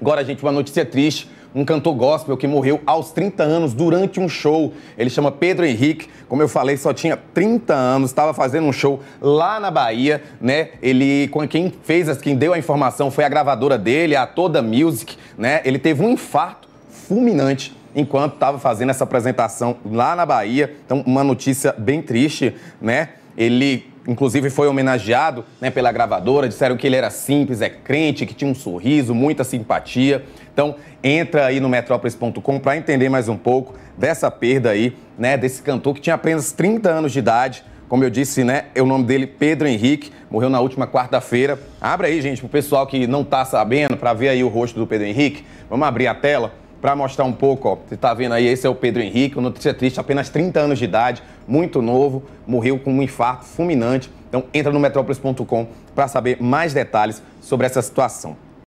Agora, gente, uma notícia triste. Um cantor gospel que morreu aos 30 anos durante um show. Ele chama Pedro Henrique. Como eu falei, só tinha 30 anos, estava fazendo um show lá na Bahia, né? Ele, quem fez, quem deu a informação foi a gravadora dele, a Toda Music, né? Ele teve um infarto fulminante enquanto estava fazendo essa apresentação lá na Bahia. Então, uma notícia bem triste, né? Ele inclusive foi homenageado né, pela gravadora, disseram que ele era simples, é crente, que tinha um sorriso, muita simpatia. Então, entra aí no metrópolis.com para entender mais um pouco dessa perda aí, né, desse cantor que tinha apenas 30 anos de idade. Como eu disse, né, é o nome dele Pedro Henrique, morreu na última quarta-feira. Abre aí, gente, pro pessoal que não tá sabendo, para ver aí o rosto do Pedro Henrique. Vamos abrir a tela para mostrar um pouco, ó, você está vendo aí, esse é o Pedro Henrique, um notícia triste, apenas 30 anos de idade, muito novo, morreu com um infarto fulminante. Então entra no metrópolis.com para saber mais detalhes sobre essa situação.